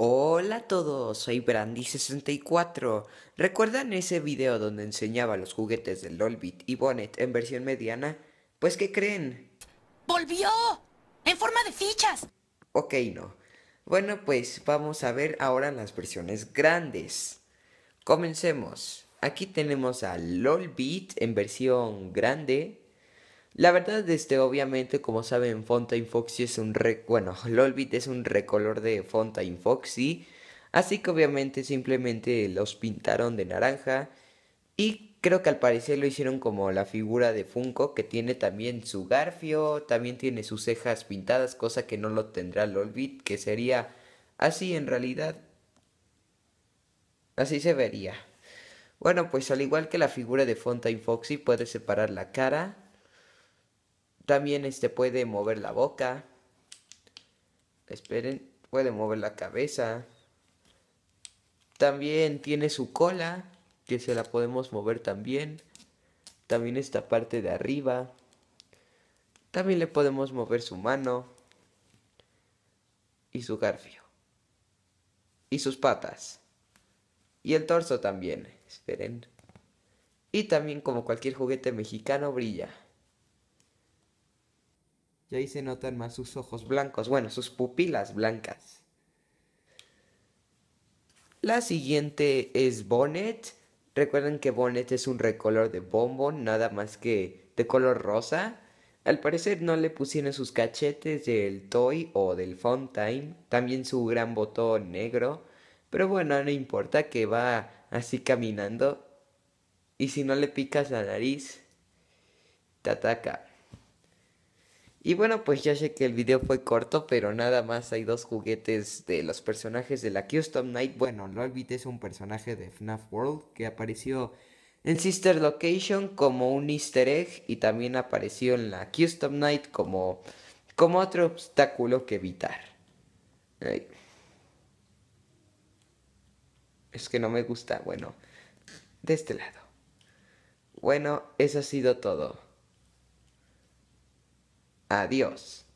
Hola a todos, soy Brandy64. ¿Recuerdan ese video donde enseñaba los juguetes de Lolbit y Bonnet en versión mediana? Pues ¿qué creen? ¡Volvió! ¡En forma de fichas! Ok, no. Bueno, pues vamos a ver ahora las versiones grandes. Comencemos. Aquí tenemos a Lolbit en versión grande, la verdad, este, obviamente, como saben, Fontaine Foxy es un re... Bueno, es un recolor de Fontaine Foxy. Así que obviamente simplemente los pintaron de naranja. Y creo que al parecer lo hicieron como la figura de Funko, que tiene también su garfio, también tiene sus cejas pintadas, cosa que no lo tendrá Lolbit, que sería así en realidad. Así se vería. Bueno, pues al igual que la figura de Fontaine Foxy, puede separar la cara, también este puede mover la boca. Esperen, puede mover la cabeza. También tiene su cola, que se la podemos mover también. También esta parte de arriba. También le podemos mover su mano y su garfio. Y sus patas. Y el torso también, esperen. Y también como cualquier juguete mexicano brilla. Y ahí se notan más sus ojos blancos, bueno, sus pupilas blancas. La siguiente es Bonnet. Recuerden que Bonnet es un recolor de Bombón, nada más que de color rosa. Al parecer no le pusieron sus cachetes del Toy o del Fontaine, también su gran botón negro, pero bueno, no importa que va así caminando y si no le picas la nariz, te ataca. Y bueno, pues ya sé que el video fue corto, pero nada más hay dos juguetes de los personajes de la Custom Night. Bueno, no es un personaje de FNAF World que apareció en Sister Location como un easter egg y también apareció en la Custom Night como, como otro obstáculo que evitar. Es que no me gusta, bueno, de este lado. Bueno, eso ha sido todo. Adiós.